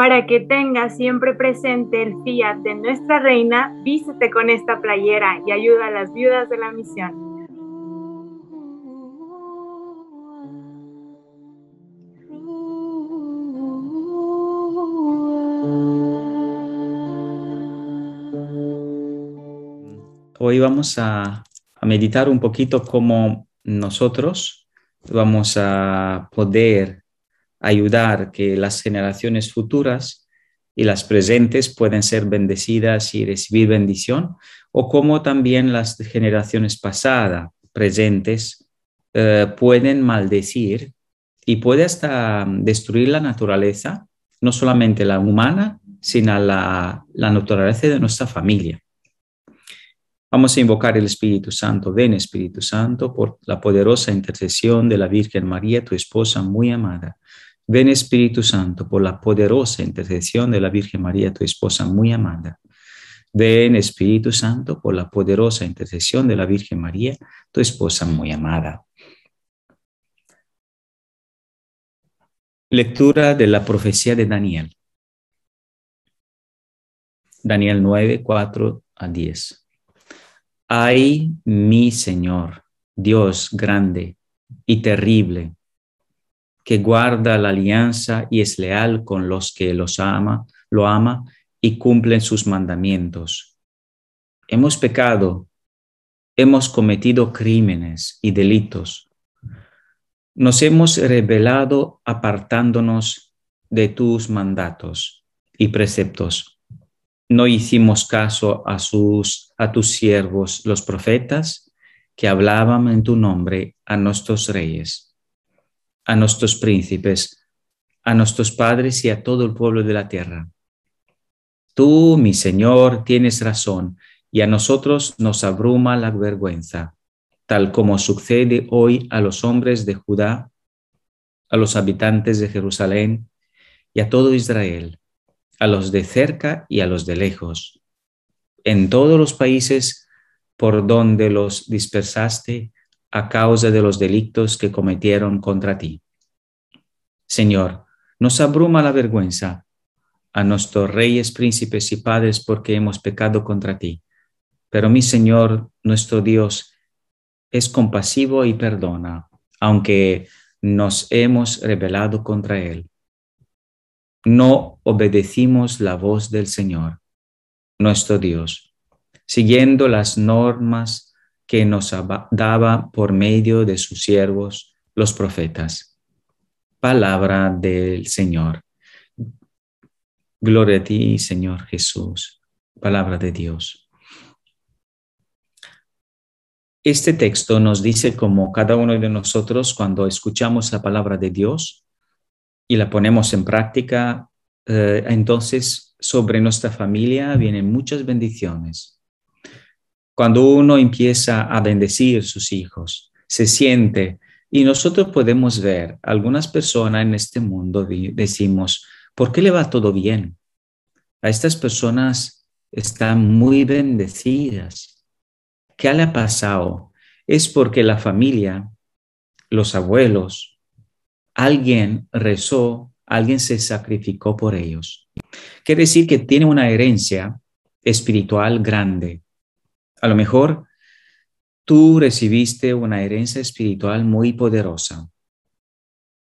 para que tengas siempre presente el fiat de nuestra reina, vístete con esta playera y ayuda a las viudas de la misión. Hoy vamos a, a meditar un poquito cómo nosotros vamos a poder ayudar que las generaciones futuras y las presentes pueden ser bendecidas y recibir bendición, o como también las generaciones pasadas, presentes, eh, pueden maldecir y puede hasta destruir la naturaleza, no solamente la humana, sino la, la naturaleza de nuestra familia. Vamos a invocar el Espíritu Santo. Ven, Espíritu Santo, por la poderosa intercesión de la Virgen María, tu esposa muy amada. Ven Espíritu Santo por la poderosa intercesión de la Virgen María, tu esposa muy amada. Ven Espíritu Santo por la poderosa intercesión de la Virgen María, tu esposa muy amada. Lectura de la profecía de Daniel. Daniel 9, 4 a 10. Ay, mi Señor, Dios grande y terrible que guarda la alianza y es leal con los que los ama, lo ama y cumplen sus mandamientos. Hemos pecado, hemos cometido crímenes y delitos. Nos hemos rebelado apartándonos de tus mandatos y preceptos. No hicimos caso a sus a tus siervos los profetas que hablaban en tu nombre a nuestros reyes a nuestros príncipes, a nuestros padres y a todo el pueblo de la tierra. Tú, mi Señor, tienes razón y a nosotros nos abruma la vergüenza, tal como sucede hoy a los hombres de Judá, a los habitantes de Jerusalén y a todo Israel, a los de cerca y a los de lejos. En todos los países por donde los dispersaste a causa de los delitos que cometieron contra ti. Señor, nos abruma la vergüenza a nuestros reyes, príncipes y padres porque hemos pecado contra ti. Pero mi Señor, nuestro Dios, es compasivo y perdona, aunque nos hemos rebelado contra Él. No obedecimos la voz del Señor, nuestro Dios, siguiendo las normas que nos daba por medio de sus siervos, los profetas palabra del Señor. Gloria a ti, Señor Jesús, palabra de Dios. Este texto nos dice cómo cada uno de nosotros, cuando escuchamos la palabra de Dios y la ponemos en práctica, eh, entonces sobre nuestra familia vienen muchas bendiciones. Cuando uno empieza a bendecir sus hijos, se siente y nosotros podemos ver, algunas personas en este mundo decimos, ¿por qué le va todo bien? A estas personas están muy bendecidas. ¿Qué le ha pasado? Es porque la familia, los abuelos, alguien rezó, alguien se sacrificó por ellos. Quiere decir que tiene una herencia espiritual grande. A lo mejor Tú recibiste una herencia espiritual muy poderosa.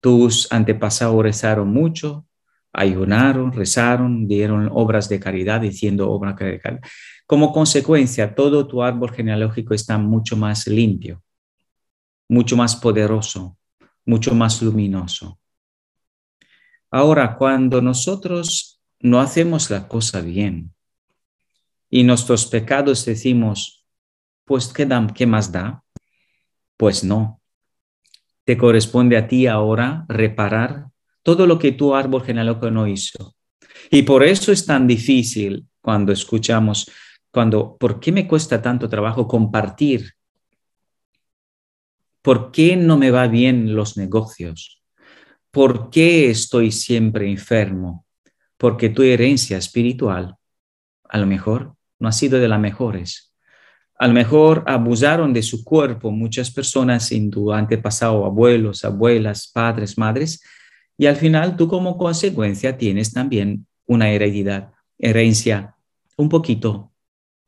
Tus antepasados rezaron mucho, ayunaron, rezaron, dieron obras de caridad, diciendo obra de caridad. Como consecuencia, todo tu árbol genealógico está mucho más limpio, mucho más poderoso, mucho más luminoso. Ahora, cuando nosotros no hacemos la cosa bien y nuestros pecados decimos, pues ¿qué, más da? Pues no. Te corresponde a ti ahora reparar todo lo que tu árbol genealógico no hizo. Y por eso es tan difícil cuando escuchamos, cuando, ¿por qué me cuesta tanto trabajo compartir? ¿Por qué no me va bien los negocios? ¿Por qué estoy siempre enfermo? Porque tu herencia espiritual a lo mejor no ha sido de las mejores a lo mejor abusaron de su cuerpo muchas personas sin tu antepasado, abuelos, abuelas, padres, madres, y al final tú como consecuencia tienes también una heredidad, herencia un poquito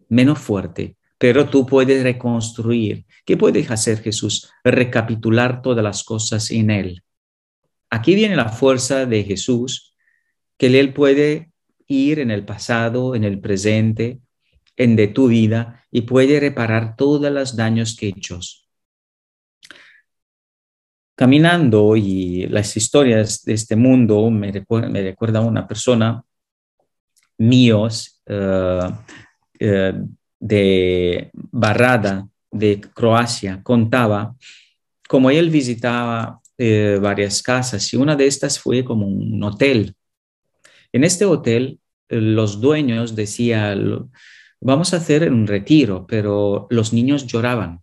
menos fuerte, pero tú puedes reconstruir. ¿Qué puede hacer Jesús? Recapitular todas las cosas en Él. Aquí viene la fuerza de Jesús, que Él puede ir en el pasado, en el presente, en de tu vida y puede reparar todos los daños que hechos. Caminando y las historias de este mundo me, recuerda, a una persona míos eh, eh, de Barrada, de Croacia, contaba cómo él visitaba eh, varias casas y una de estas fue como un hotel. En este hotel, los dueños decían vamos a hacer un retiro, pero los niños lloraban.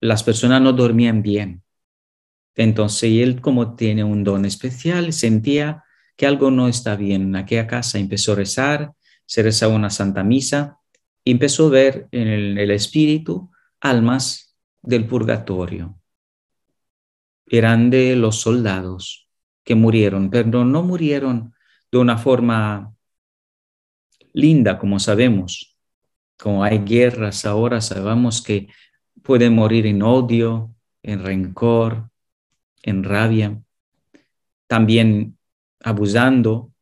Las personas no dormían bien. Entonces él, como tiene un don especial, sentía que algo no está bien en aquella casa. Empezó a rezar, se rezaba una santa misa y empezó a ver en el espíritu almas del purgatorio. Eran de los soldados que murieron, pero no murieron de una forma linda, como sabemos. Como hay guerras ahora, sabemos que puede morir en odio, en rencor, en rabia. También abusando,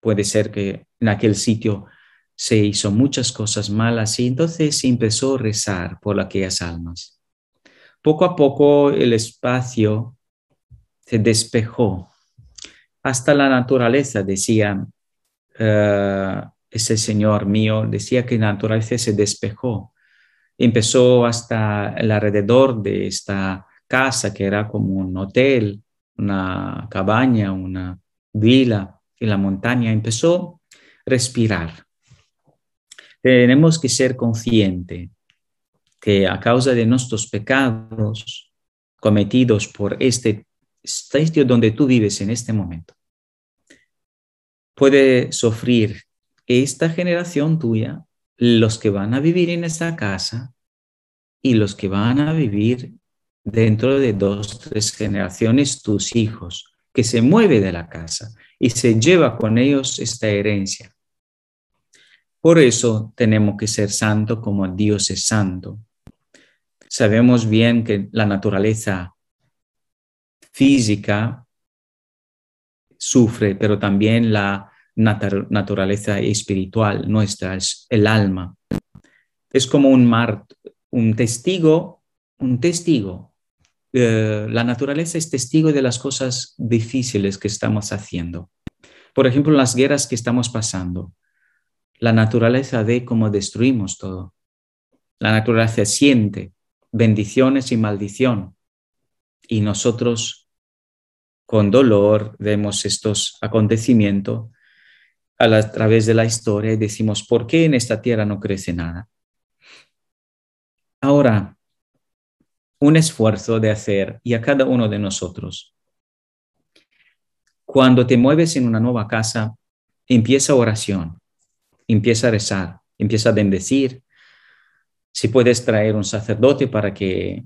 puede ser que en aquel sitio se hizo muchas cosas malas y entonces empezó a rezar por aquellas almas. Poco a poco el espacio se despejó. Hasta la naturaleza, decía eh, ese Señor mío, decía que la naturaleza se despejó. Empezó hasta el alrededor de esta casa, que era como un hotel, una cabaña, una vila en la montaña, empezó a respirar. Tenemos que ser conscientes que a causa de nuestros pecados cometidos por este sitio donde tú vives en este momento, puede sufrir esta generación tuya, los que van a vivir en esta casa y los que van a vivir dentro de dos, tres generaciones, tus hijos, que se mueve de la casa y se lleva con ellos esta herencia. Por eso tenemos que ser santo como Dios es santo. Sabemos bien que la naturaleza física sufre, pero también la naturaleza espiritual nuestra, es el alma. Es como un mar, un testigo, un testigo. Eh, la naturaleza es testigo de las cosas difíciles que estamos haciendo. Por ejemplo, las guerras que estamos pasando. La naturaleza ve cómo destruimos todo. La naturaleza siente bendiciones y maldición. Y nosotros con dolor vemos estos acontecimientos a, través de la historia y decimos, ¿por qué en esta tierra no crece nada? Ahora, un esfuerzo de hacer y a cada uno de nosotros. Cuando te mueves en una nueva casa, empieza oración, empieza a rezar, empieza a bendecir. Si puedes traer un sacerdote para que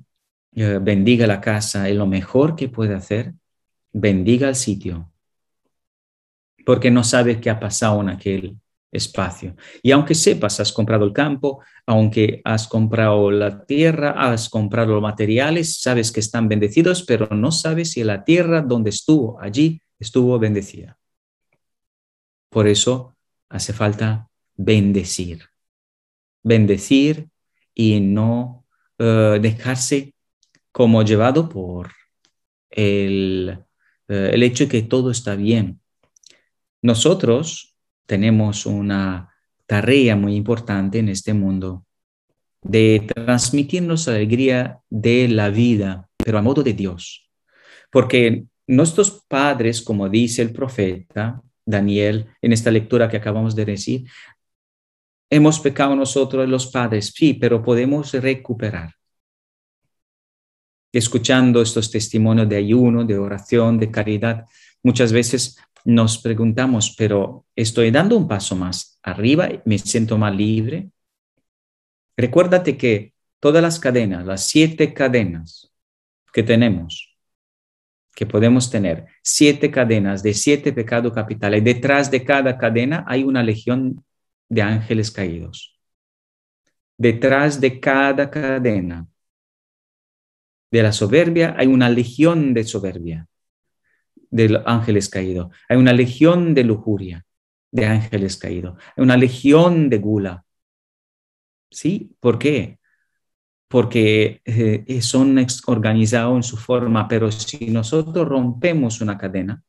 eh, bendiga la casa, es lo mejor que puede hacer. Bendiga el sitio, porque no sabes qué ha pasado en aquel espacio. Y aunque sepas, has comprado el campo, aunque has comprado la tierra, has comprado los materiales, sabes que están bendecidos, pero no sabes si la tierra donde estuvo allí estuvo bendecida. Por eso hace falta bendecir, bendecir y no eh, dejarse como llevado por eh, el hecho de que todo está bien, nosotros tenemos una tarea muy importante en este mundo de transmitirnos la alegría de la vida, pero a modo de Dios. Porque nuestros padres, como dice el profeta Daniel en esta lectura que acabamos de decir, hemos pecado nosotros los padres, sí, pero podemos recuperar. Escuchando estos testimonios de ayuno, de oración, de caridad, muchas veces nos preguntamos, pero estoy dando un paso más arriba, me siento más libre. Recuérdate que todas las cadenas, las siete cadenas que tenemos, que podemos tener, siete cadenas de siete pecados capitales, detrás de cada cadena hay una legión de ángeles caídos. Detrás de cada cadena de la soberbia hay una legión de soberbia de ángeles caídos, hay una legión de lujuria de ángeles caídos, hay una legión de gula. ¿Sí? ¿Por qué? Porque eh, eh, son organizados en su forma, pero si nosotros rompemos una cadena,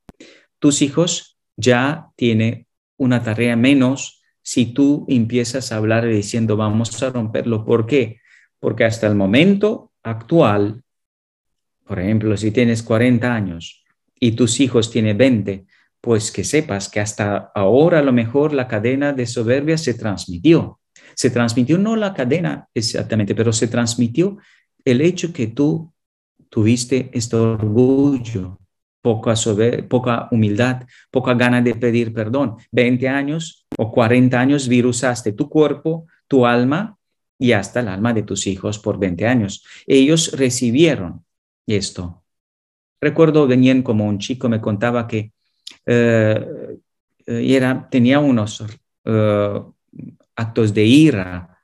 tus hijos ya tienen una tarea menos si tú empiezas a hablar diciendo vamos a romperlo. ¿Por qué? Porque hasta el momento actual, por ejemplo, si tienes 40 años, y tus hijos tienen 20, pues que sepas que hasta ahora a lo mejor la cadena de soberbia se transmitió. Se transmitió no la cadena exactamente, pero se transmitió el hecho que tú tuviste este orgullo, poca, poca humildad, poca gana de pedir perdón. 20 años o 40 años virusaste tu cuerpo, tu alma y hasta el alma de tus hijos por 20 años. Ellos recibieron esto Recuerdo venían como un chico me contaba que eh, era, tenía unos eh, actos de ira,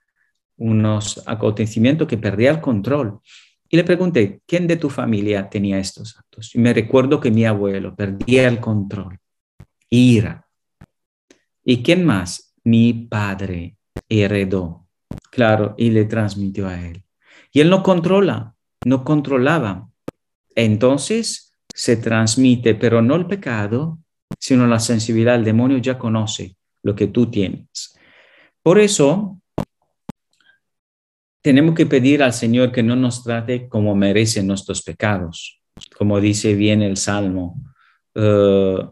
unos acontecimientos que perdía el control. Y le pregunté, ¿quién de tu familia tenía estos actos? Y me recuerdo que mi abuelo perdía el control, ira. ¿Y quién más? Mi padre heredó, claro, y le transmitió a él. Y él no controla, no controlaba entonces se transmite, pero no el pecado, sino la sensibilidad. El demonio ya conoce lo que tú tienes. Por eso tenemos que pedir al Señor que no nos trate como merecen nuestros pecados, como dice bien el Salmo 78.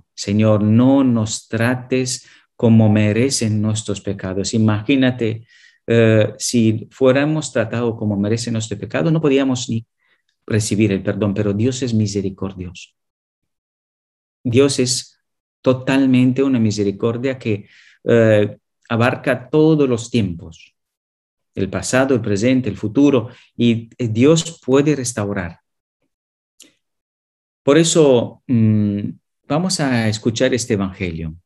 Eh, Señor, no nos trates como merecen nuestros pecados. Imagínate eh, si fuéramos tratados como merecen nuestros pecados, no podíamos ni recibir el perdón, pero Dios es misericordioso. Dios es totalmente una misericordia que eh, abarca todos los tiempos, el pasado, el presente, el futuro, y eh, Dios puede restaurar. Por eso mm, vamos a escuchar este Evangelio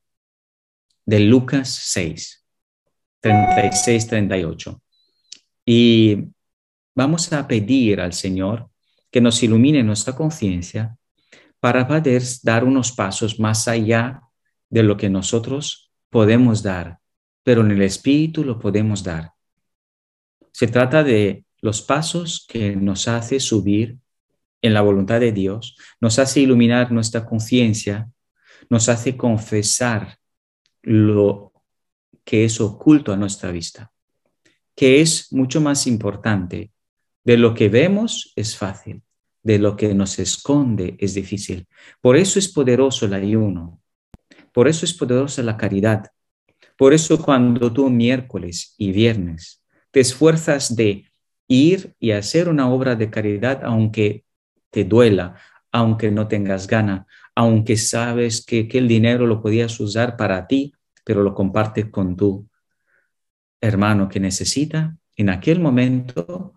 de Lucas 6, 36, 38. Y vamos a pedir al Señor que nos ilumine nuestra conciencia para poder dar unos pasos más allá de lo que nosotros podemos dar, pero en el espíritu lo podemos dar. Se trata de los pasos que nos hace subir en la voluntad de Dios, nos hace iluminar nuestra conciencia, nos hace confesar lo que es oculto a nuestra vista, que es mucho más importante de lo que vemos es fácil, de lo que nos esconde es difícil. Por eso es poderoso el ayuno, por eso es poderosa la caridad. Por eso cuando tú miércoles y viernes te esfuerzas de ir y hacer una obra de caridad aunque te duela, aunque no tengas gana, aunque sabes que, que el dinero lo podías usar para ti, pero lo compartes con tu hermano que necesita, en aquel momento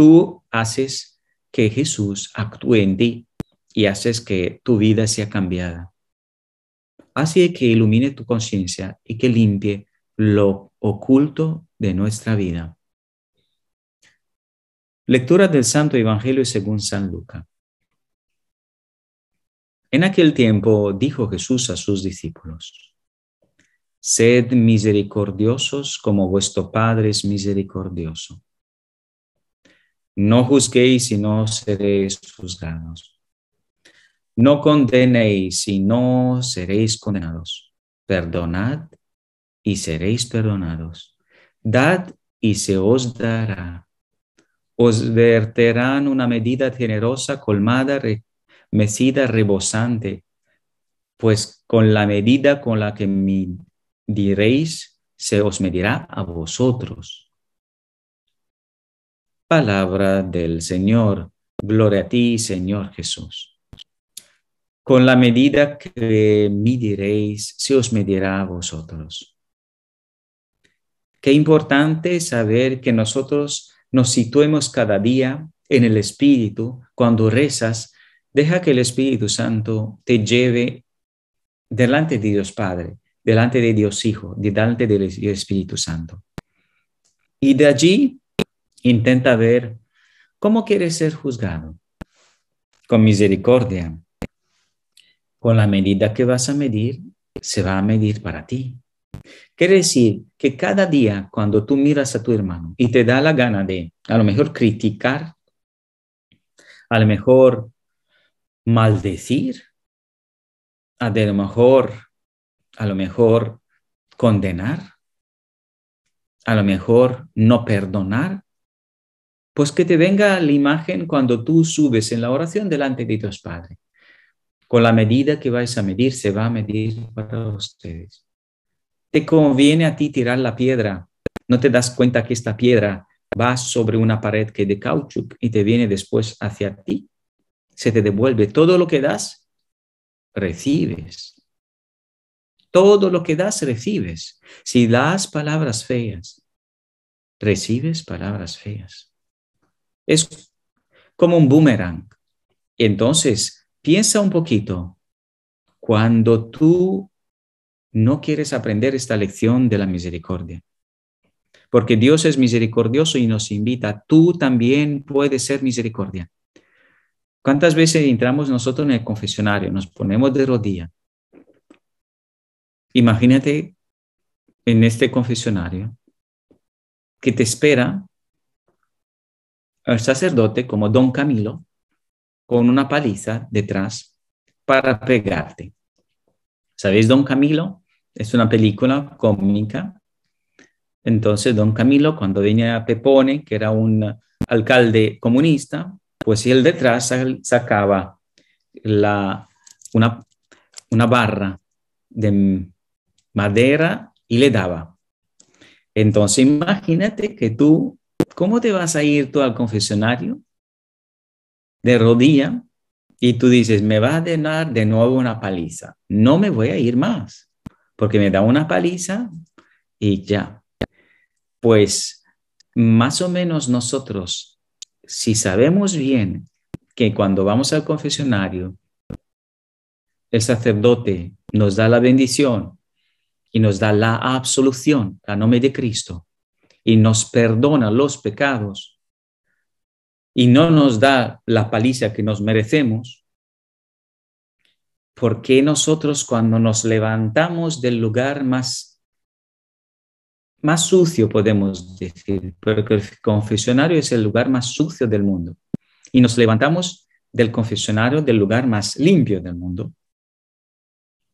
tú haces que Jesús actúe en ti y haces que tu vida sea cambiada. Así que ilumine tu conciencia y que limpie lo oculto de nuestra vida. Lectura del Santo Evangelio según San Lucas. En aquel tiempo dijo Jesús a sus discípulos, Sed misericordiosos como vuestro Padre es misericordioso. No juzguéis y no seréis juzgados. No condenéis y no seréis condenados. Perdonad y seréis perdonados. Dad y se os dará. Os verterán una medida generosa, colmada, mecida, rebosante, pues con la medida con la que me diréis, se os medirá a vosotros. Palabra del Señor. Gloria a ti, Señor Jesús. Con la medida que midiréis, se os medirá a vosotros. Qué importante saber que nosotros nos situemos cada día en el Espíritu. Cuando rezas, deja que el Espíritu Santo te lleve delante de Dios Padre, delante de Dios Hijo, delante del Espíritu Santo. Y de allí Intenta ver cómo quieres ser juzgado. Con misericordia. Con la medida que vas a medir, se va a medir para ti. Quiere decir que cada día cuando tú miras a tu hermano y te da la gana de a lo mejor criticar, a lo mejor maldecir, a lo mejor, a lo mejor condenar, a lo mejor no perdonar, pues que te venga la imagen cuando tú subes en la oración delante de Dios Padre. Con la medida que vais a medir, se va a medir para ustedes. Te conviene a ti tirar la piedra. No te das cuenta que esta piedra va sobre una pared que de caucho y te viene después hacia ti. Se te devuelve todo lo que das, recibes todo lo que das recibes. Si das palabras feas, recibes palabras feas. Es como un boomerang. Entonces, piensa un poquito. Cuando tú no quieres aprender esta lección de la misericordia, porque Dios es misericordioso y nos invita, tú también puedes ser misericordia. ¿Cuántas veces entramos nosotros en el confesionario, nos ponemos de rodilla? Imagínate en este confesionario que te espera el sacerdote como don Camilo con una paliza detrás para pegarte. ¿Sabéis don Camilo? Es una película cómica. Entonces don Camilo cuando venía Pepone, que era un alcalde comunista, pues él detrás sacaba la, una barra de madera y le daba. Entonces imagínate que tú ¿cómo te vas a ir tú al confesionario de rodilla y tú dices, me va a dar de nuevo una paliza? No me voy a ir más, porque me da una paliza y ya. Pues más o menos nosotros, si sabemos bien que cuando vamos al confesionario, el sacerdote nos da la bendición y nos da la absolución, a nombre de Cristo, y nos perdona los pecados y no nos da la paliza que nos merecemos, ¿por qué nosotros cuando nos levantamos del lugar más, más sucio, podemos decir, porque el confesionario es el lugar más sucio del mundo, y nos levantamos del confesionario del lugar más limpio del mundo?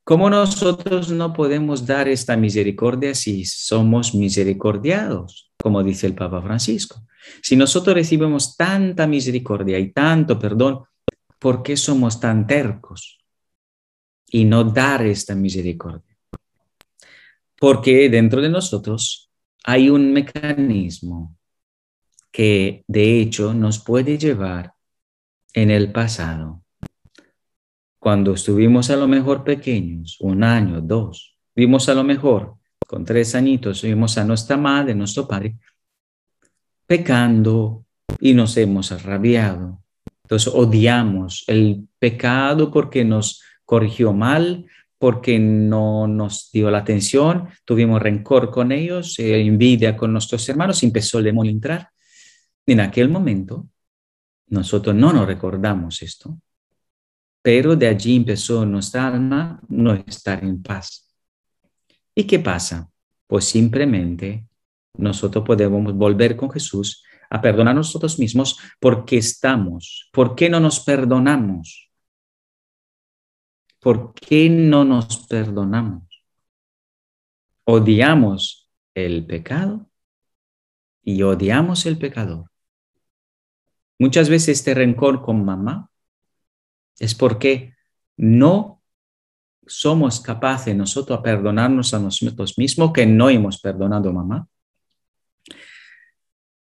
¿Cómo nosotros no podemos dar esta misericordia si somos misericordiados? como dice el Papa Francisco. Si nosotros recibimos tanta misericordia y tanto perdón, ¿por qué somos tan tercos y no dar esta misericordia? Porque dentro de nosotros hay un mecanismo que de hecho nos puede llevar en el pasado. Cuando estuvimos a lo mejor pequeños, un año, dos, vimos a lo mejor con tres añitos, oímos a nuestra madre, nuestro padre, pecando y nos hemos arrabiado. Entonces odiamos el pecado porque nos corrigió mal, porque no nos dio la atención, tuvimos rencor con ellos, eh, envidia con nuestros hermanos, empezó el demonio a entrar. En aquel momento, nosotros no nos recordamos esto, pero de allí empezó nuestra alma no estar en paz. ¿Y qué pasa? Pues simplemente nosotros podemos volver con Jesús a perdonar a nosotros mismos porque estamos. ¿Por qué no nos perdonamos? ¿Por qué no nos perdonamos? Odiamos el pecado y odiamos el pecador. Muchas veces este rencor con mamá es porque no somos capaces nosotros a perdonarnos a nosotros mismos que no hemos perdonado mamá.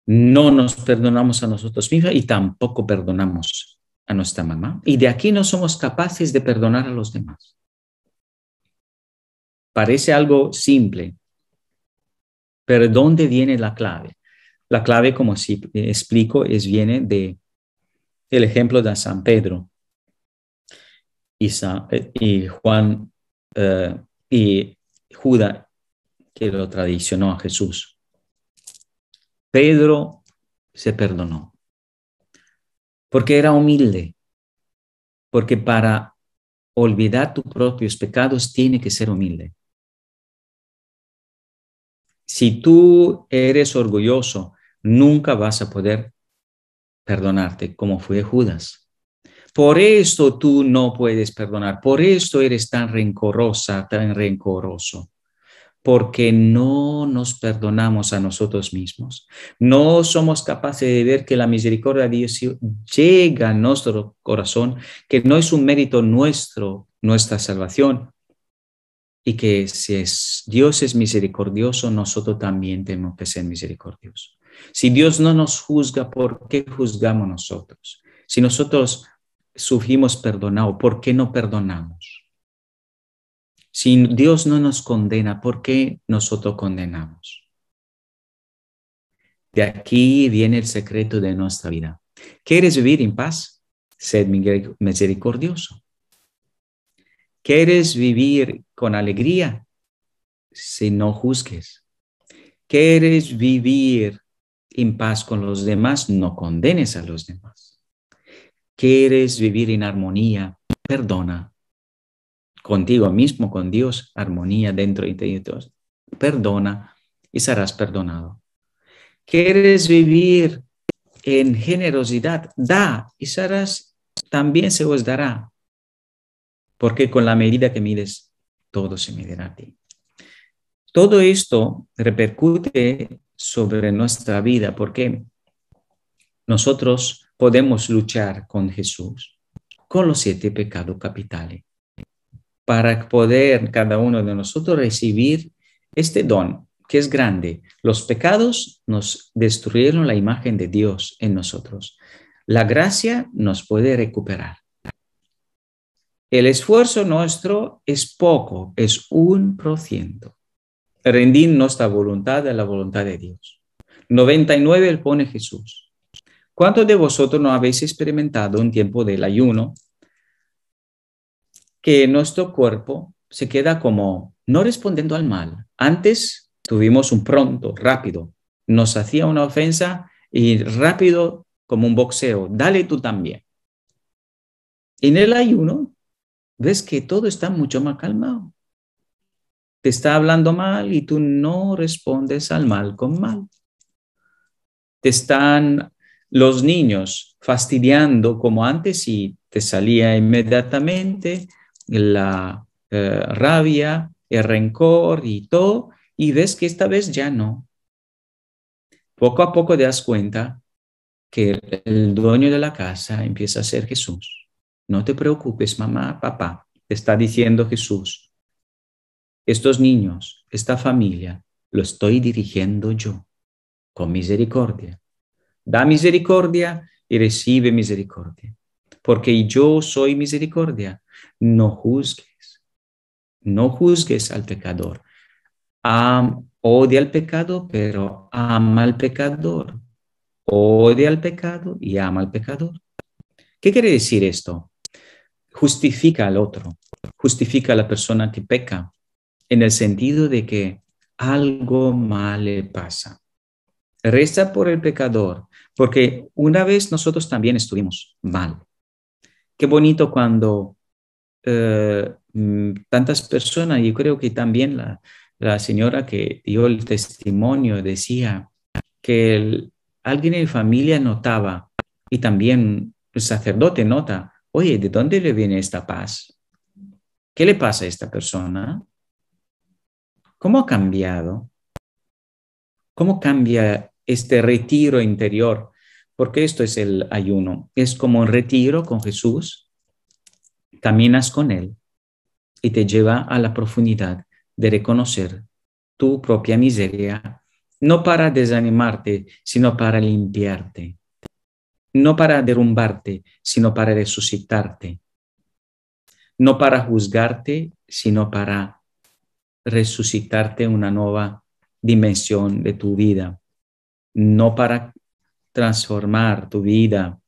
No nos perdonamos a nosotros mismos y tampoco perdonamos a nuestra mamá. Y de aquí no somos capaces de perdonar a los demás. Parece algo simple, pero ¿dónde viene la clave? La clave, como si explico, es viene de el ejemplo de San Pedro y, eh, y Juan eh, y Judas que lo tradicionó a Jesús. Pedro se perdonó porque era humilde, porque para olvidar tus propios pecados tiene que ser humilde. Si tú eres orgulloso, nunca vas a poder perdonarte como fue Judas. Por esto tú no puedes perdonar, por esto eres tan rencorosa, tan rencoroso, porque no nos perdonamos a nosotros mismos. No somos capaces de ver que la misericordia de Dios llega a nuestro corazón, que no es un mérito nuestro, nuestra salvación, y que si es, Dios es misericordioso, nosotros también tenemos que ser misericordiosos. Si Dios no nos juzga, ¿por qué juzgamos nosotros? Si nosotros Sufrimos perdonado ¿por qué no perdonamos? Si Dios no nos condena, ¿por qué nosotros condenamos? De aquí viene el secreto de nuestra vida. ¿Quieres vivir en paz? Sed misericordioso. ¿Quieres vivir con alegría? Si no juzgues. ¿Quieres vivir en paz con los demás? No condenes a los demás. ¿Quieres vivir en armonía? Perdona. Contigo mismo, con Dios, armonía dentro de ti. Perdona y serás perdonado. ¿Quieres vivir en generosidad? Da y serás, también se os dará. Porque con la medida que mides, todo se medirá a ti. Todo esto repercute sobre nuestra vida porque nosotros podemos luchar con Jesús con los siete pecados capitales para poder cada uno de nosotros recibir este don que es grande. Los pecados nos destruyeron la imagen de Dios en nosotros. La gracia nos puede recuperar. El esfuerzo nuestro es poco, es un por ciento. Rendir nuestra voluntad a la voluntad de Dios. 99 el pone Jesús. ¿Cuántos de vosotros no habéis experimentado un tiempo del ayuno que nuestro cuerpo se queda como no respondiendo al mal? Antes tuvimos un pronto, rápido, nos hacía una ofensa y rápido como un boxeo, dale tú también. En el ayuno ves que todo está mucho más calmado. Te está hablando mal y tú no respondes al mal con mal. Te están los niños fastidiando como antes y te salía inmediatamente la eh, rabia, el rencor y todo, y ves que esta vez ya no. Poco a poco te das cuenta que el dueño de la casa empieza a ser Jesús. No te preocupes, mamá, papá, te está diciendo Jesús. Estos niños, esta familia, lo estoy dirigiendo yo, con misericordia, da misericordia y recibe misericordia. Porque yo soy misericordia. No juzgues. No juzgues al pecador. odia al pecado, pero ama al pecador. Odia al pecado y ama al pecador. ¿Qué quiere decir esto? Justifica al otro, justifica a la persona que peca, en el sentido de que algo mal le pasa. Reza por el pecador, porque una vez nosotros también estuvimos mal. Qué bonito cuando eh, mm, tantas personas, yo creo que también la, señora que dio el testimonio decía que alguien en la familia notaba y también el sacerdote nota, oye, ¿de dónde le viene esta paz? ¿Qué le pasa a esta persona? ¿Cómo ha cambiado? ¿Cómo cambia este retiro interior, porque esto es el ayuno. Es como un retiro con Jesús, caminas con Él y te lleva a la profundidad de reconocer tu propia miseria, no para desanimarte, sino para limpiarte, no para derrumbarte, sino para resucitarte, no para juzgarte, sino para resucitarte una nueva dimensión de tu vida no para transformar tu vida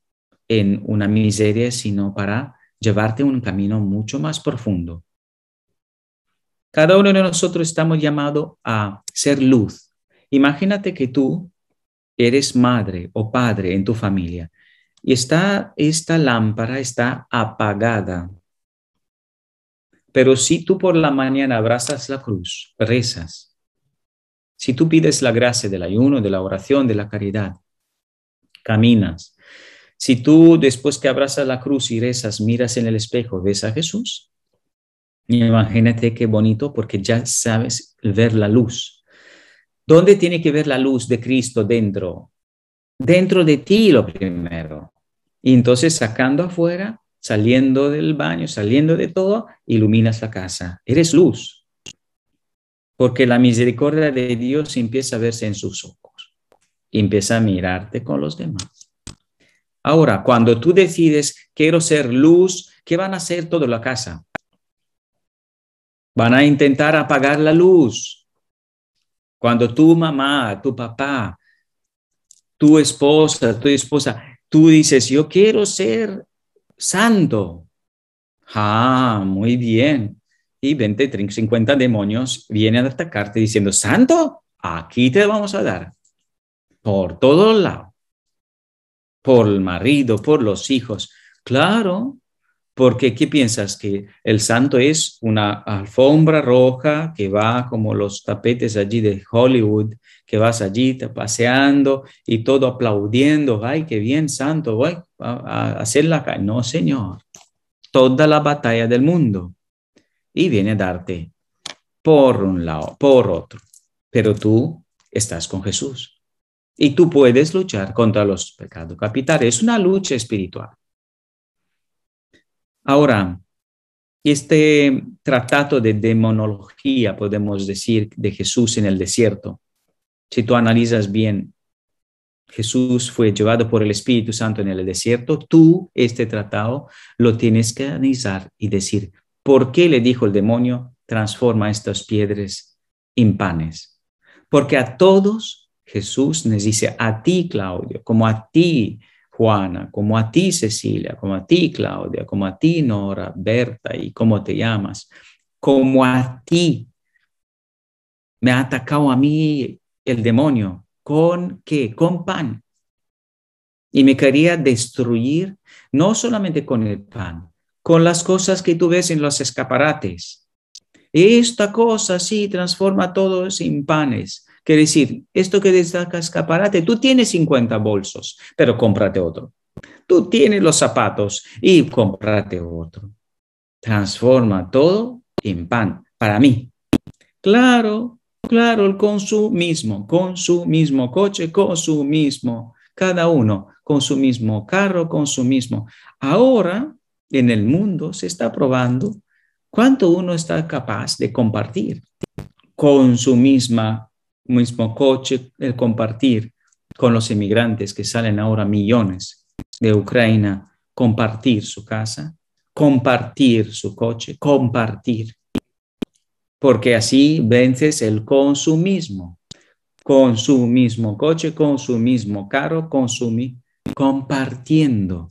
en una miseria, sino para llevarte a un camino mucho más profundo. Cada uno de nosotros estamos llamados a ser luz. Imagínate que tú eres madre o padre en tu familia y está, esta lámpara está apagada. Pero si tú por la mañana abrazas la cruz, rezas, si tú pides la gracia del ayuno, de la oración, de la caridad, caminas. Si tú después que abrazas la cruz y rezas, miras en el espejo, ves a Jesús, imagínate qué bonito porque ya sabes ver la luz. ¿Dónde tiene que ver la luz de Cristo dentro? Dentro de ti lo primero. Y entonces sacando afuera, saliendo del baño, saliendo de todo, iluminas la casa. Eres luz porque la misericordia de Dios empieza a verse en sus ojos, empieza a mirarte con los demás. Ahora, cuando tú decides, quiero ser luz, ¿qué van a hacer toda la casa? Van a intentar apagar la luz. Cuando tu mamá, tu papá, tu esposa, tu esposa, tú dices, yo quiero ser santo. Ah, muy bien y 20, 30, 50 demonios vienen a atacarte diciendo, Santo, aquí te vamos a dar. Por todos lados. Por el marido, por los hijos. Claro, porque ¿qué piensas? Que el santo es una alfombra roja que va como los tapetes allí de Hollywood, que vas allí paseando y todo aplaudiendo, ay, qué bien santo, voy a, a hacer la calle. No, Señor, toda la batalla del mundo y viene a darte por un lado, por otro. Pero tú estás con Jesús y tú puedes luchar contra los pecados capitales. Es una lucha espiritual. Ahora, este tratado de demonología, podemos decir, de Jesús en el desierto, si tú analizas bien, Jesús fue llevado por el Espíritu Santo en el desierto, tú este tratado lo tienes que analizar y decir, ¿Por qué le dijo el demonio, transforma estas piedras en panes? Porque a todos Jesús les dice, a ti Claudio, como a ti Juana, como a ti Cecilia, como a ti Claudia, como a ti Nora, Berta y cómo te llamas, como a ti me ha atacado a mí el demonio. ¿Con qué? Con pan. Y me quería destruir no solamente con el pan, con las cosas que tú ves en los escaparates. Esta cosa sí transforma todo en panes. Quiere decir, esto que destaca escaparate, tú tienes 50 bolsos, pero cómprate otro. Tú tienes los zapatos y cómprate otro. Transforma todo en pan, para mí. Claro, claro, el mismo. con su mismo coche, con su mismo, cada uno, con su mismo carro, con su mismo. Ahora en el mundo se está probando cuánto uno está capaz de compartir con su misma, mismo coche, el compartir con los inmigrantes que salen ahora millones de Ucrania, compartir su casa, compartir su coche, compartir. Porque así vences el consumismo, con su mismo coche, con su mismo carro, compartiendo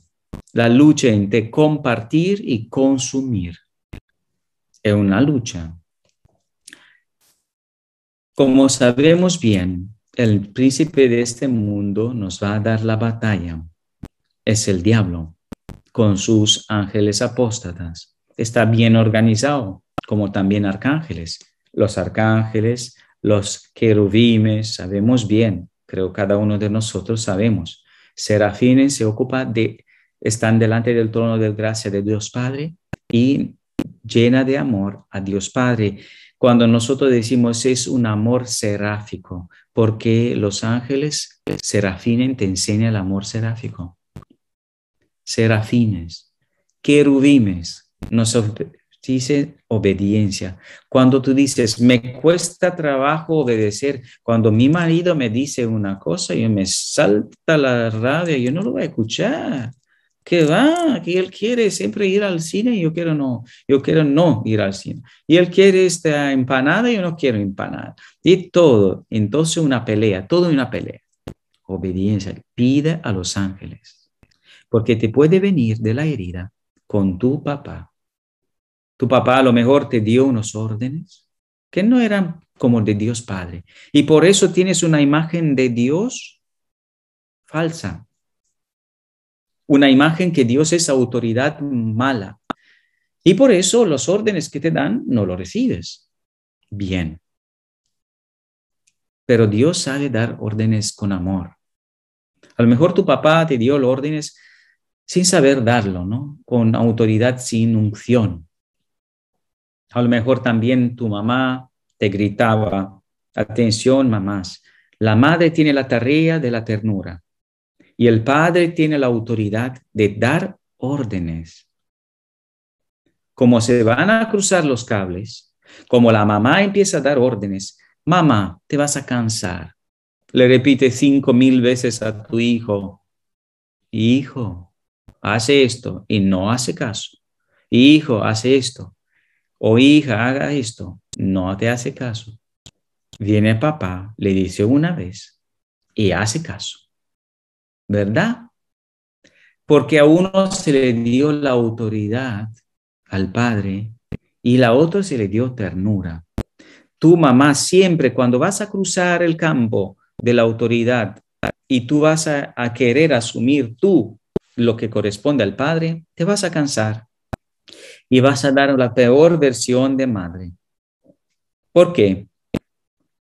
la lucha entre compartir y consumir es una lucha. Como sabemos bien, el príncipe de este mundo nos va a dar la batalla. Es el diablo con sus ángeles apóstatas. Está bien organizado, como también arcángeles. Los arcángeles, los querubines, sabemos bien, creo cada uno de nosotros sabemos. Serafines se ocupa de están delante del trono de gracia de Dios Padre y llena de amor a Dios Padre. Cuando nosotros decimos es un amor seráfico, porque los ángeles, serafines, te enseña el amor seráfico. Serafines, querubines, nos dice obediencia. Cuando tú dices, me cuesta trabajo obedecer, cuando mi marido me dice una cosa, y me salta la rabia, yo no lo voy a escuchar que va? Que él quiere siempre ir al cine y yo quiero no, yo quiero no ir al cine. Y él quiere esta empanada y yo no quiero empanada. Y todo, entonces una pelea, todo una pelea. Obediencia, pide a los ángeles, porque te puede venir de la herida con tu papá. Tu papá a lo mejor te dio unos órdenes que no eran como de Dios Padre. Y por eso tienes una imagen de Dios falsa, una imagen que Dios es autoridad mala. Y por eso los órdenes que te dan no los recibes. Bien. Pero Dios sabe dar órdenes con amor. A lo mejor tu papá te dio los órdenes sin saber darlo, ¿no? Con autoridad sin unción. A lo mejor también tu mamá te gritaba, atención mamás, la madre tiene la tarea de la ternura. Y el Padre tiene la autoridad de dar órdenes. Como se van a cruzar los cables, como la mamá empieza a dar órdenes, mamá, te vas a cansar. Le repite cinco mil veces a tu hijo, hijo, hace esto y no hace caso. Hijo, hace esto. O hija, haga esto. No te hace caso. Viene papá, le dice una vez y hace caso. ¿verdad? Porque a uno se le dio la autoridad al Padre y la otra se le dio ternura. Tu mamá siempre cuando vas a cruzar el campo de la autoridad y tú vas a, a querer asumir tú lo que corresponde al Padre, te vas a cansar y vas a dar la peor versión de madre. ¿Por qué?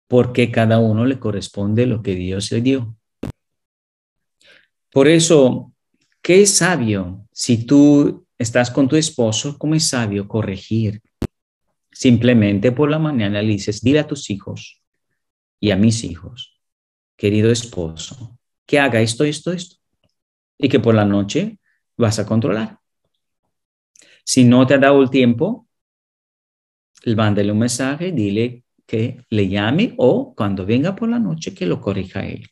Porque cada uno le corresponde lo que Dios le dio. Por eso, ¿qué es sabio? Si tú estás con tu esposo, ¿cómo es sabio corregir? Simplemente por la mañana le dices, dile a tus hijos y a mis hijos, querido esposo, que haga esto, esto, esto. Y que por la noche vas a controlar. Si no te ha dado el tiempo, mándale un mensaje, dile que le llame o cuando venga por la noche que lo corrija él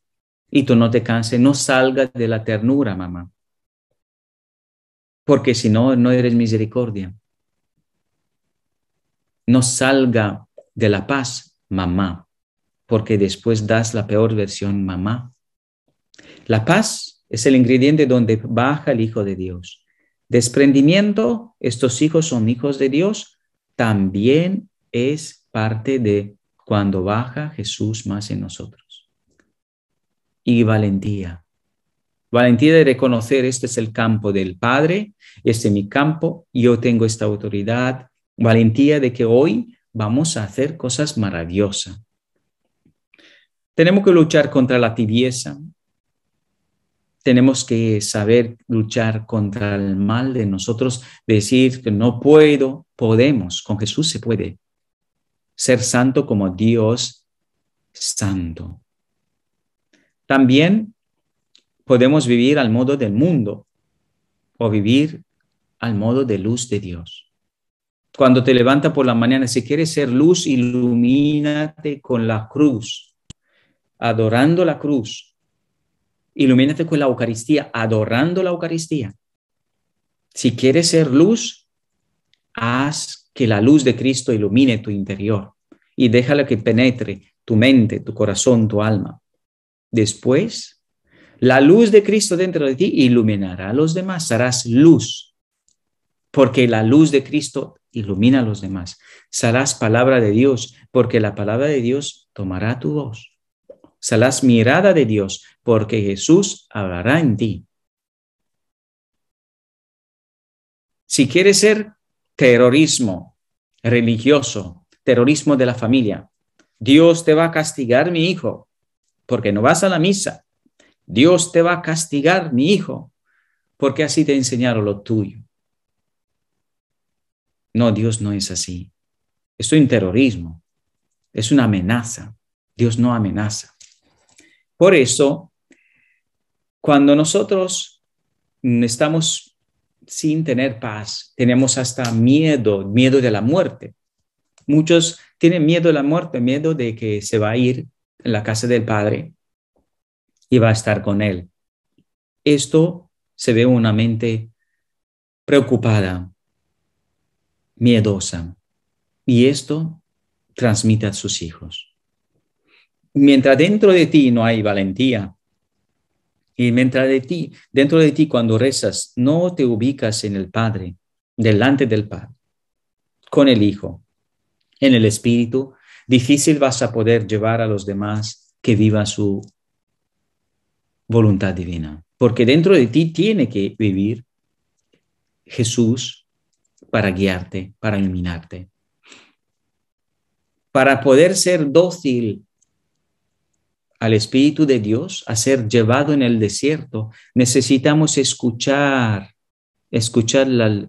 y tú no te canses, no salgas de la ternura, mamá, porque si no, no eres misericordia. No salga de la paz, mamá, porque después das la peor versión, mamá. La paz es el ingrediente donde baja el Hijo de Dios. Desprendimiento, estos hijos son hijos de Dios, también es parte de cuando baja Jesús más en nosotros y valentía. Valentía de reconocer, este es el campo del Padre, este es mi campo, yo tengo esta autoridad. Valentía de que hoy vamos a hacer cosas maravillosas. Tenemos que luchar contra la tibieza. Tenemos que saber luchar contra el mal de nosotros, decir que no puedo, podemos, con Jesús se puede. Ser santo como Dios santo. También podemos vivir al modo del mundo o vivir al modo de luz de Dios. Cuando te levantas por la mañana, si quieres ser luz, ilumínate con la cruz, adorando la cruz. Ilumínate con la Eucaristía, adorando la Eucaristía. Si quieres ser luz, haz que la luz de Cristo ilumine tu interior y déjala que penetre tu mente, tu corazón, tu alma. Después, la luz de Cristo dentro de ti iluminará a los demás, serás luz, porque la luz de Cristo ilumina a los demás. Serás palabra de Dios, porque la palabra de Dios tomará tu voz. Serás mirada de Dios, porque Jesús hablará en ti. Si quieres ser terrorismo religioso, terrorismo de la familia, Dios te va a castigar, mi hijo, porque no vas a la misa. Dios te va a castigar, mi hijo, porque así te enseñaron lo tuyo. No, Dios no es así. Esto es un terrorismo, es una amenaza. Dios no amenaza. Por eso, cuando nosotros estamos sin tener paz, tenemos hasta miedo, miedo de la muerte. Muchos tienen miedo de la muerte, miedo de que se va a ir en la casa del Padre y va a estar con él. Esto se ve una mente preocupada, miedosa, y esto transmite a sus hijos. Mientras dentro de ti no hay valentía, y mientras de ti, dentro de ti cuando rezas, no te ubicas en el Padre, delante del Padre, con el Hijo, en el Espíritu, difícil vas a poder llevar a los demás que viva su voluntad divina. Porque dentro de ti tiene que vivir Jesús para guiarte, para iluminarte. Para poder ser dócil al Espíritu de Dios, a ser llevado en el desierto, necesitamos escuchar, escuchar la,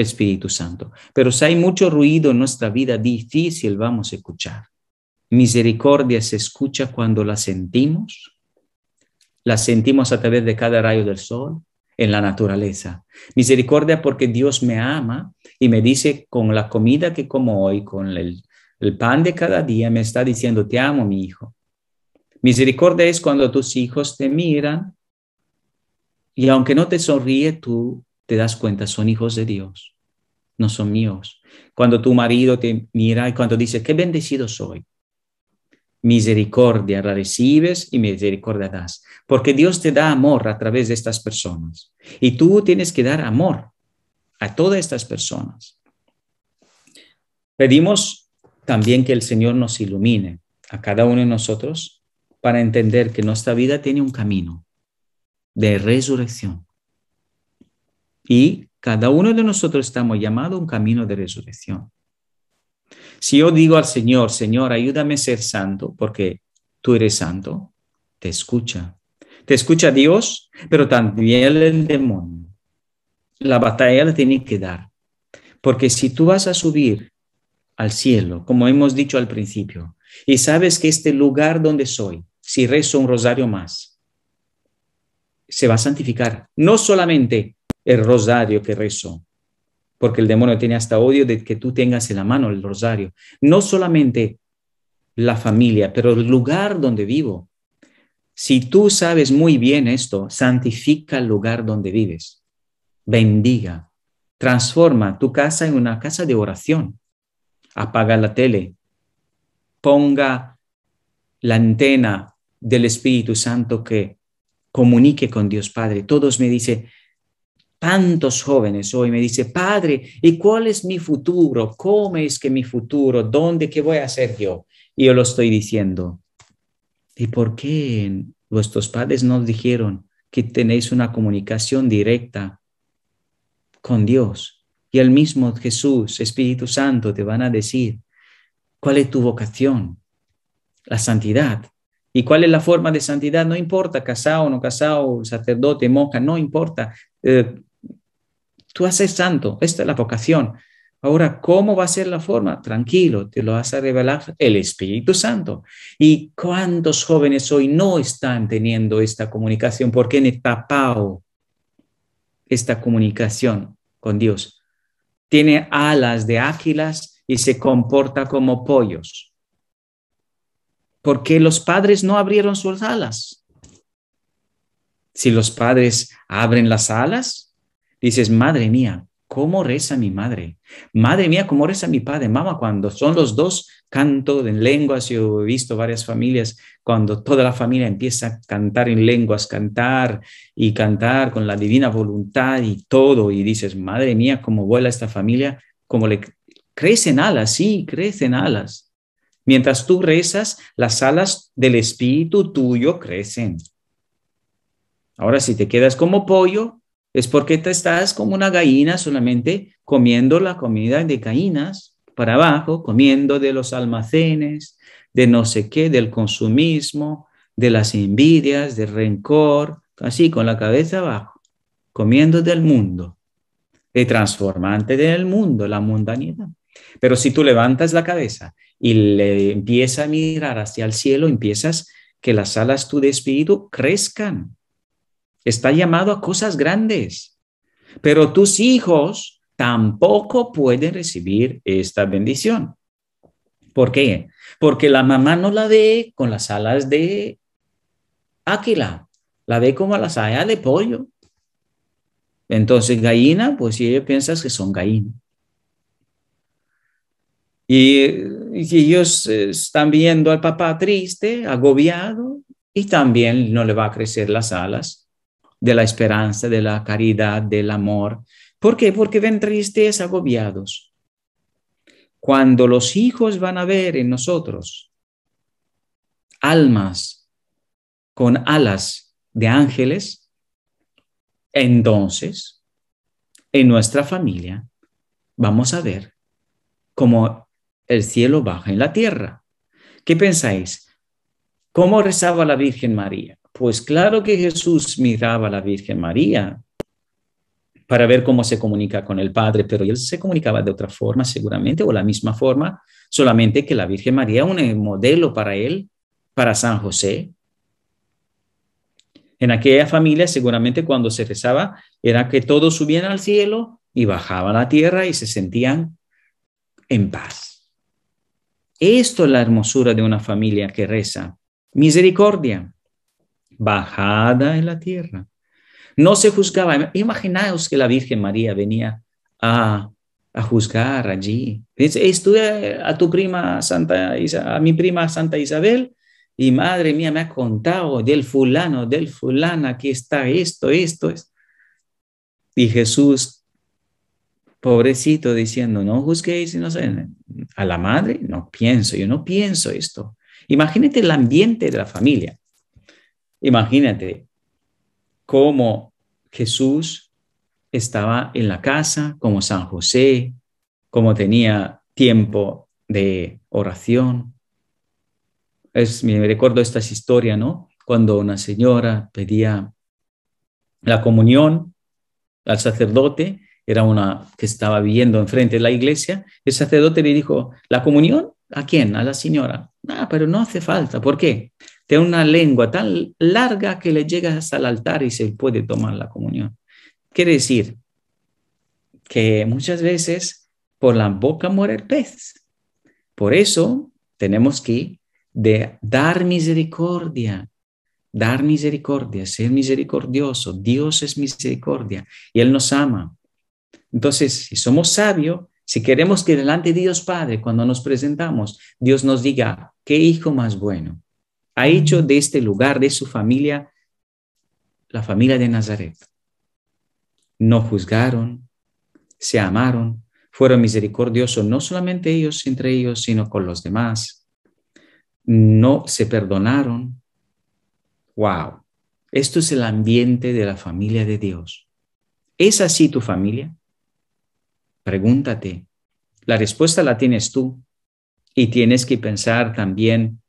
Espíritu Santo. Pero si hay mucho ruido en nuestra vida, difícil vamos a escuchar. Misericordia se escucha cuando la sentimos, la sentimos a través de cada rayo del sol, en la naturaleza. Misericordia porque Dios me ama y me dice con la comida que como hoy, con el, el pan de cada día, me está diciendo, te amo, mi hijo. Misericordia es cuando tus hijos te miran y aunque no te sonríe, tú te das cuenta, son hijos de Dios, no son míos. Cuando tu marido te mira y cuando dice, qué bendecido soy, misericordia la recibes y misericordia das, porque Dios te da amor a través de estas personas. Y tú tienes que dar amor a todas estas personas. Pedimos también que el Señor nos ilumine a cada uno de nosotros para entender que nuestra vida tiene un camino de resurrección y cada uno de nosotros estamos llamados a un camino de resurrección. Si yo digo al Señor, Señor, ayúdame a ser santo, porque tú eres santo, te escucha. Te escucha Dios, pero también el demonio. La batalla la tiene que dar. Porque si tú vas a subir al cielo, como hemos dicho al principio, y sabes que este lugar donde soy, si rezo un rosario más, se va a santificar. No solamente el rosario que rezo. porque el demonio tiene hasta odio de que tú tengas en la mano el rosario. No solamente la familia, pero el lugar donde vivo. Si tú sabes muy bien esto, santifica el lugar donde vives. Bendiga. Transforma tu casa en una casa de oración. Apaga la tele. Ponga la antena del Espíritu Santo que comunique con Dios Padre. Todos me dicen, tantos jóvenes hoy me dice, padre, ¿y cuál es mi futuro? ¿Cómo es que mi futuro? ¿Dónde? ¿Qué voy a hacer yo? Y yo lo estoy diciendo. ¿Y por qué vuestros padres nos dijeron que tenéis una comunicación directa con Dios? Y el mismo Jesús, Espíritu Santo, te van a decir, ¿cuál es tu vocación? La santidad. ¿Y cuál es la forma de santidad? No importa, casado, no casado, sacerdote, monja, no importa. Eh, Tú haces santo, esta es la vocación. Ahora, ¿cómo va a ser la forma? Tranquilo, te lo vas a revelar el Espíritu Santo. ¿Y cuántos jóvenes hoy no están teniendo esta comunicación? porque han tapado esta comunicación con Dios? Tiene alas de águilas y se comporta como pollos. Porque los padres no abrieron sus alas. Si los padres abren las alas, Dices, madre mía, ¿cómo reza mi madre? Madre mía, ¿cómo reza mi padre? Mamá, cuando son los dos, canto en lenguas. Yo he visto varias familias, cuando toda la familia empieza a cantar en lenguas, cantar y cantar con la divina voluntad y todo. Y dices, madre mía, ¿cómo vuela esta familia? ¿Cómo le crecen alas? Sí, crecen alas. Mientras tú rezas, las alas del espíritu tuyo crecen. Ahora, si te quedas como pollo, es porque te estás como una gallina solamente comiendo la comida de gallinas para abajo, comiendo de los almacenes, de no sé qué, del consumismo, de las envidias, del rencor, así con la cabeza abajo, comiendo del mundo, de transformante del mundo, la mundanidad. Pero si tú levantas la cabeza y le empiezas a mirar hacia el cielo, empiezas que las alas tu de crezcan, está llamado a cosas grandes. Pero tus hijos tampoco pueden recibir esta bendición. ¿Por qué? Porque la mamá no la ve con las alas de águila, la ve como las alas de pollo. Entonces, gallina, pues si ellos piensas que son gallinas. Y, y, ellos eh, están viendo al papá triste, agobiado, y también no le va a crecer las alas de la esperanza, de la caridad, del amor. ¿Por qué? Porque ven tristes, agobiados. Cuando los hijos van a ver en nosotros almas con alas de ángeles, entonces en nuestra familia vamos a ver cómo el cielo baja en la tierra. ¿Qué pensáis? ¿Cómo rezaba la Virgen María? Pues claro que Jesús miraba a la Virgen María para ver cómo se comunica con el Padre, pero él se comunicaba de otra forma seguramente, o la misma forma, solamente que la Virgen María un modelo para él, para San José. En aquella familia seguramente cuando se rezaba era que todos subían al cielo y bajaban a la tierra y se sentían en paz. Esto es la hermosura de una familia que reza. Misericordia bajada en la tierra. No se juzgaba. Imaginaos que la Virgen María venía a, a juzgar allí. Estuve a tu prima Santa a mi prima Santa Isabel y madre mía me ha contado del fulano, del fulana, que está esto, esto. es. Y Jesús, pobrecito, diciendo, no juzguéis, no sé, a la madre, no pienso, yo no pienso esto. Imagínate el ambiente de la familia. Imagínate cómo Jesús estaba en la casa, como San José, cómo tenía tiempo de oración. Es, me recuerdo esta historia, ¿no? Cuando una señora pedía la comunión al sacerdote, era una que estaba viviendo enfrente de la iglesia, el sacerdote le dijo, ¿la comunión? ¿A quién? A la señora. Ah, pero no hace falta. ¿Por qué? Tiene una lengua tan larga que le llega hasta el altar y se puede tomar la comunión. Quiere decir que muchas veces por la boca muere el pez. Por eso tenemos que dar misericordia, dar misericordia, ser misericordioso. Dios es misericordia y Él nos ama. Entonces, si somos sabios, si queremos que delante de Dios Padre, cuando nos presentamos, Dios nos diga, qué hijo más bueno. Ha hecho mm. de este lugar, de su familia, la familia de Nazaret. No juzgaron, se amaron, fueron misericordiosos, no solamente ellos entre ellos, sino con los demás. No se perdonaron. ¡Wow! Esto es el ambiente de la familia de Dios. ¿Es así tu familia? Pregúntate. La respuesta la tienes tú. Y tienes que pensar también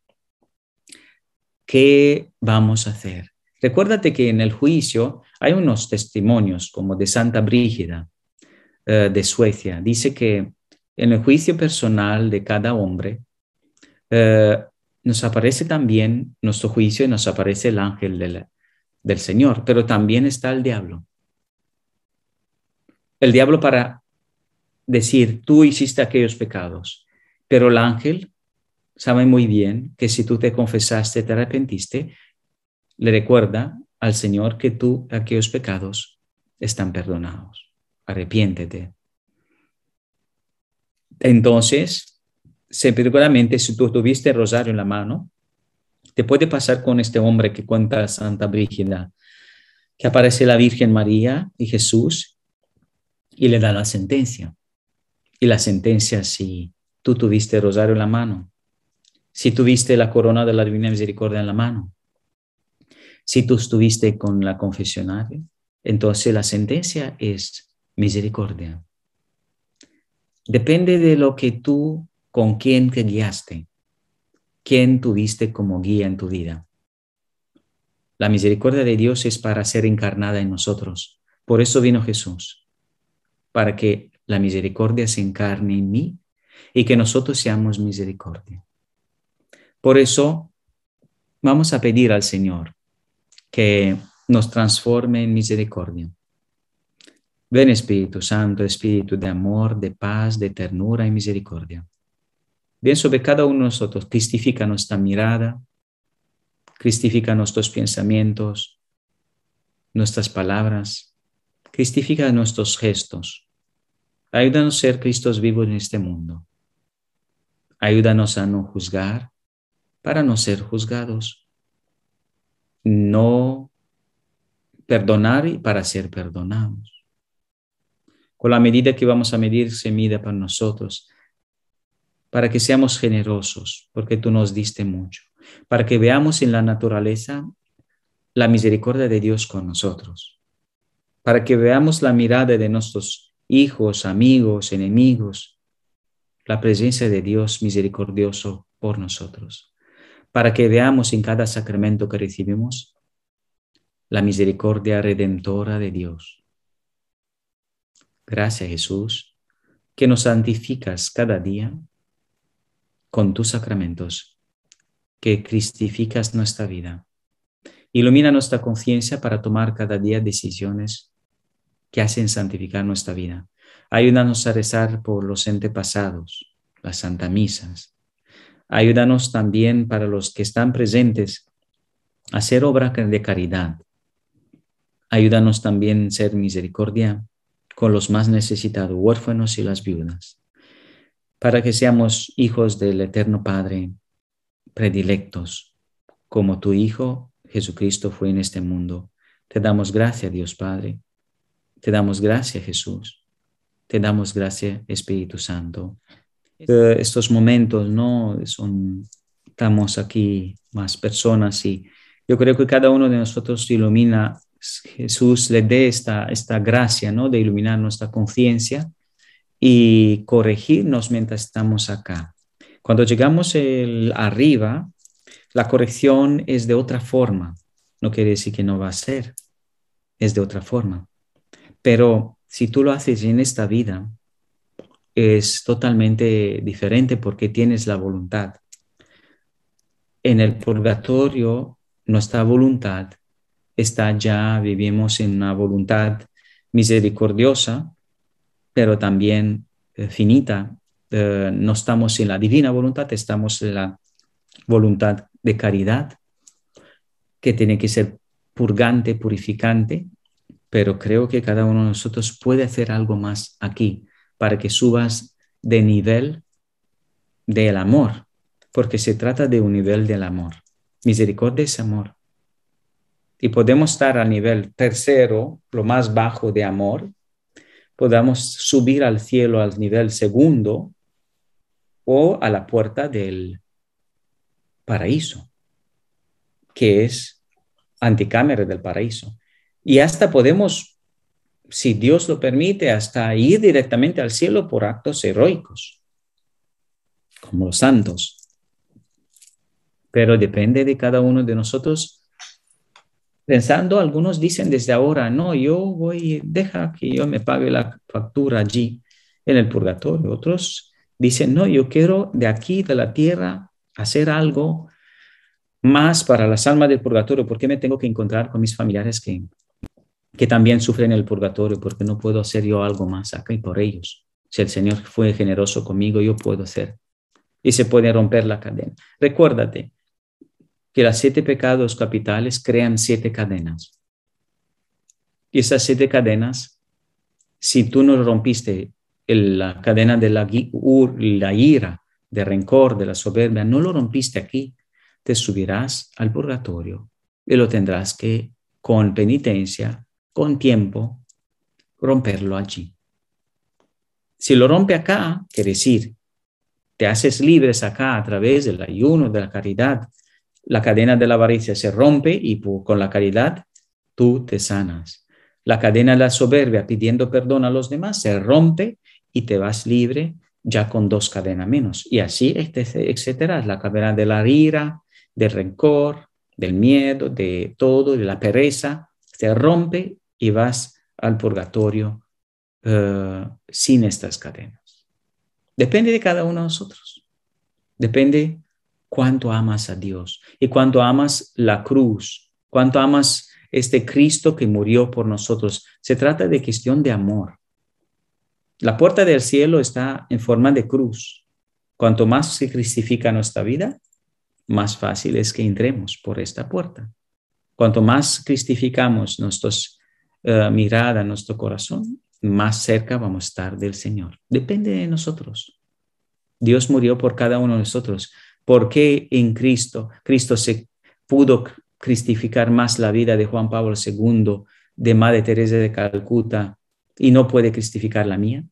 qué vamos a hacer. Recuérdate que en el juicio hay unos testimonios como de Santa Brígida eh, de Suecia. Dice que en el juicio personal de cada hombre eh, nos aparece también nuestro juicio y nos aparece el ángel del, del Señor, pero también está el diablo. El diablo para decir, tú hiciste aquellos pecados, pero el ángel sabe muy bien que si tú te confesaste, te arrepentiste, le recuerda al Señor que tú, aquellos pecados, están perdonados. Arrepiéntete. Entonces, seguramente si tú tuviste el rosario en la mano, te puede pasar con este hombre que cuenta Santa Brígida, que aparece la Virgen María y Jesús y le da la sentencia. Y la sentencia sí tú tuviste el rosario en la mano, si tuviste la corona de la Divina Misericordia en la mano, si tú estuviste con la confesionaria, entonces la sentencia es misericordia. Depende de lo que tú, con quién te guiaste, quién tuviste como guía en tu vida. La misericordia de Dios es para ser encarnada en nosotros. Por eso vino Jesús, para que la misericordia se encarne en mí y que nosotros seamos misericordia. Por eso vamos a pedir al Señor que nos transforme en misericordia. Ven Espíritu Santo, Espíritu de amor, de paz, de ternura y misericordia. Ven sobre cada uno de nosotros, cristifica nuestra mirada, cristifica nuestros pensamientos, nuestras palabras, cristifica nuestros gestos. Ayúdanos a ser Cristos vivos en este mundo. Ayúdanos a no juzgar para no ser juzgados. No perdonar y para ser perdonados. Con la medida que vamos a medir, se mida para nosotros, para que seamos generosos, porque tú nos diste mucho, para que veamos en la naturaleza la misericordia de Dios con nosotros, para que veamos la mirada de nuestros hijos, amigos, enemigos, la presencia de Dios misericordioso por nosotros, para que veamos en cada sacramento que recibimos la misericordia redentora de Dios. Gracias Jesús, que nos santificas cada día con tus sacramentos, que cristificas nuestra vida. Ilumina nuestra conciencia para tomar cada día decisiones que hacen santificar nuestra vida Ayúdanos a rezar por los antepasados, las Santa Misas. Ayúdanos también para los que están presentes a hacer obra de caridad. Ayúdanos también a ser misericordia con los más necesitados, huérfanos y las viudas, para que seamos hijos del Eterno Padre, predilectos, como tu Hijo Jesucristo fue en este mundo. Te damos gracias, Dios Padre. Te damos gracias, Jesús te damos gracias, Espíritu Santo. Eh, estos momentos, ¿no? estamos aquí más personas y yo creo que cada uno de nosotros ilumina, Jesús le dé esta, esta gracia, ¿no? De iluminar nuestra conciencia y corregirnos mientras estamos acá. Cuando llegamos el arriba, la corrección es de otra forma. No quiere decir que no va a ser, es de otra forma. Pero si tú lo haces en esta vida, es totalmente diferente porque tienes la voluntad. En el purgatorio, nuestra voluntad está ya, vivimos en una voluntad misericordiosa, pero también eh, finita. Eh, no estamos en la divina voluntad, estamos en la voluntad de caridad, que tiene que ser purgante, purificante, pero creo que cada uno de nosotros puede hacer algo más aquí para que subas de nivel del amor, porque se trata de un nivel del amor. Misericordia es amor. Y podemos estar al nivel tercero, lo más bajo de amor, podamos subir al cielo al nivel segundo o a la puerta del paraíso, que es anticámara del paraíso. Y hasta podemos, si Dios lo permite, hasta ir directamente al cielo por actos heroicos, como los santos. Pero depende de cada uno de nosotros. Pensando, algunos dicen desde ahora, no, yo voy, deja que yo me pague la factura allí, en el purgatorio. Otros dicen, no, yo quiero de aquí, de la tierra, hacer algo más para las almas del purgatorio, porque me tengo que encontrar con mis familiares que que también sufren el purgatorio, porque no puedo hacer yo algo más acá y por ellos. Si el Señor fue generoso conmigo, yo puedo hacer. Y se puede romper la cadena. Recuérdate que los siete pecados capitales crean siete cadenas. Y esas siete cadenas, si tú no rompiste la cadena de la ira, de rencor, de la soberbia, no lo rompiste aquí, te subirás al purgatorio y lo tendrás que, con penitencia, con tiempo, romperlo allí. Si lo rompe acá, quiere decir, te haces libres acá a través del ayuno, de la caridad, la cadena de la avaricia se rompe y con la caridad tú te sanas. La cadena de la soberbia pidiendo perdón a los demás se rompe y te vas libre ya con dos cadenas menos. Y así, este, etcétera, la cadena de la ira, del rencor, del miedo, de todo, de la pereza, se rompe y vas al purgatorio eh, sin estas cadenas. Depende de cada uno de nosotros. Depende cuánto amas a Dios y cuánto amas la cruz, cuánto amas este Cristo que murió por nosotros. Se trata de cuestión de amor. La puerta del cielo está en forma de cruz. Cuanto más se cristifica nuestra vida, más fácil es que entremos por esta puerta. Cuanto más cristificamos nuestros eh, mirada a nuestro corazón, más cerca vamos a estar del Señor. Depende de nosotros. Dios murió por cada uno de nosotros. ¿Por qué en Cristo? Cristo se pudo cristificar más la vida de Juan Pablo II, de Madre Teresa de Calcuta, y no puede cristificar la mía.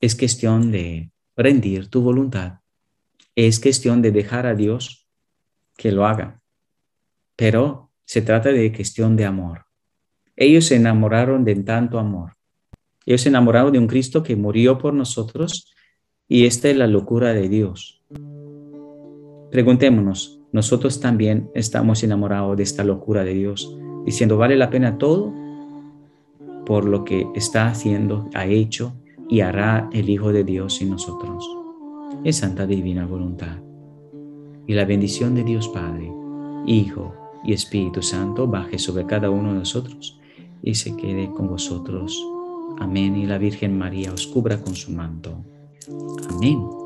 Es cuestión de rendir tu voluntad. Es cuestión de dejar a Dios que lo haga. Pero se trata de cuestión de amor. Ellos se enamoraron de tanto amor. Ellos se enamoraron de un Cristo que murió por nosotros y esta es la locura de Dios. Preguntémonos, nosotros también estamos enamorados de esta locura de Dios, diciendo, vale la pena todo por lo que está haciendo, ha hecho y hará el Hijo de Dios en nosotros. Es santa divina voluntad. Y la bendición de Dios Padre, Hijo y Espíritu Santo baje sobre cada uno de nosotros y se quede con vosotros. Amén. Y la Virgen María os cubra con su manto. Amén.